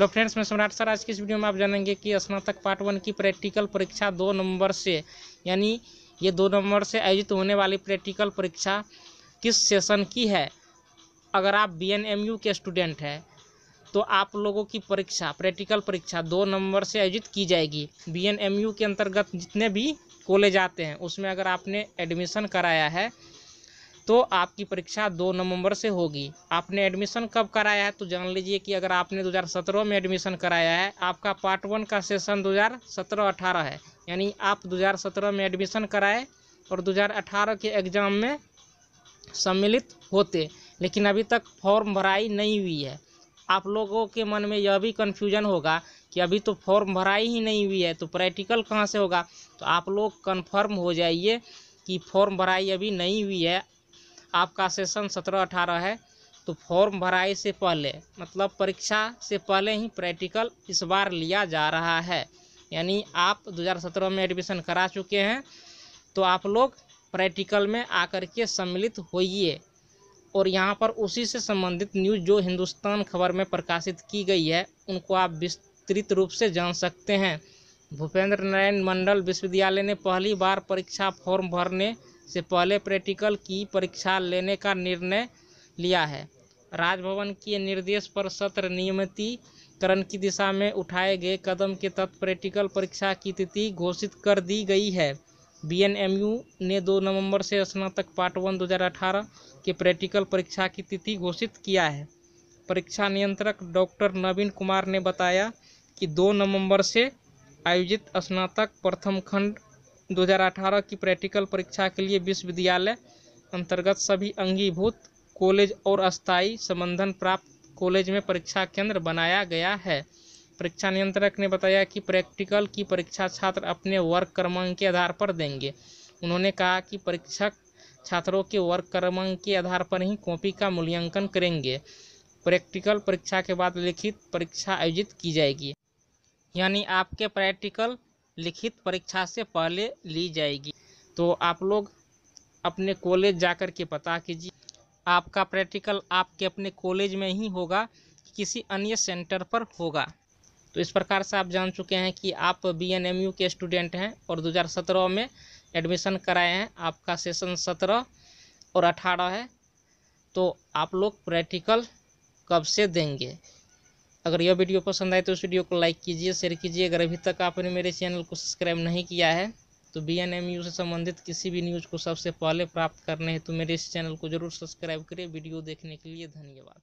hello friends मैं सम्राट sir आज की इस वीडियो में आप जानेंगे कि स्नातक पार्ट वन की प्रैक्टिकल परीक्षा दो नंबर से यानी ये दो नंबर से आयोजित होने वाली प्रैक्टिकल परीक्षा किस सेशन की है अगर आप बी के स्टूडेंट हैं तो आप लोगों की परीक्षा प्रैक्टिकल परीक्षा दो नंबर से आयोजित की जाएगी बी के अंतर्गत जितने भी कॉलेज आते हैं उसमें अगर आपने एडमिशन कराया है तो आपकी परीक्षा दो नवंबर से होगी आपने एडमिशन कब कराया है तो जान लीजिए कि अगर आपने 2017 में एडमिशन कराया है आपका पार्ट वन का सेशन 2017-18 है यानी आप 2017 में एडमिशन कराए और 2018 के एग्ज़ाम में सम्मिलित होते लेकिन अभी तक फॉर्म भराई नहीं हुई है आप लोगों के मन में यह भी कन्फ्यूजन होगा कि अभी तो फॉर्म भराई ही नहीं हुई है तो प्रैक्टिकल कहाँ से होगा तो आप लोग कन्फर्म हो जाइए कि फॉर्म भराई अभी नहीं हुई है आपका सेशन सत्रह अठारह है तो फॉर्म भराई से पहले मतलब परीक्षा से पहले ही प्रैक्टिकल इस बार लिया जा रहा है यानी आप 2017 में एडमिशन करा चुके हैं तो आप लोग प्रैक्टिकल में आकर के सम्मिलित होइए और यहाँ पर उसी से संबंधित न्यूज़ जो हिंदुस्तान खबर में प्रकाशित की गई है उनको आप विस्तृत रूप से जान सकते हैं भूपेंद्र नारायण मंडल विश्वविद्यालय ने पहली बार परीक्षा फॉर्म भरने से पहले प्रैक्टिकल की परीक्षा लेने का निर्णय लिया है राजभवन के निर्देश पर सत्र नियमितीकरण की दिशा में उठाए गए कदम के तहत प्रैक्टिकल परीक्षा की तिथि घोषित कर दी गई है बीएनएमयू ने 2 नवंबर से स्नातक पार्ट वन 2018 के प्रैक्टिकल परीक्षा की तिथि घोषित किया है परीक्षा नियंत्रक डॉक्टर नवीन कुमार ने बताया कि 2 नवंबर से आयोजित स्नातक प्रथम खंड 2018 की प्रैक्टिकल परीक्षा के लिए विश्वविद्यालय अंतर्गत सभी अंगीभूत कॉलेज और अस्थायी संबंधन प्राप्त कॉलेज में परीक्षा केंद्र बनाया गया है परीक्षा नियंत्रक ने बताया कि प्रैक्टिकल की परीक्षा छात्र अपने वर्ग क्रमांक के आधार पर देंगे उन्होंने कहा कि परीक्षक छात्रों के वर्ग क्रमांक के आधार पर ही कॉपी का मूल्यांकन करेंगे प्रैक्टिकल परीक्षा के बाद लिखित परीक्षा आयोजित की जाएगी यानी आपके प्रैक्टिकल लिखित परीक्षा से पहले ली जाएगी तो आप लोग अपने कॉलेज जाकर के पता कीजिए आपका प्रैक्टिकल आपके अपने कॉलेज में ही होगा किसी अन्य सेंटर पर होगा तो इस प्रकार से आप जान चुके हैं कि आप बी एन एम यू के स्टूडेंट हैं और 2017 में एडमिशन कराए हैं आपका सेशन 17 और 18 है तो आप लोग प्रैक्टिकल कब से देंगे अगर यह वीडियो पसंद आए तो इस वीडियो को लाइक कीजिए शेयर कीजिए अगर अभी तक आपने मेरे चैनल को सब्सक्राइब नहीं किया है तो बी एन एम यू से संबंधित किसी भी न्यूज़ को सबसे पहले प्राप्त करने हैं तो मेरे इस चैनल को जरूर सब्सक्राइब करें वीडियो देखने के लिए धन्यवाद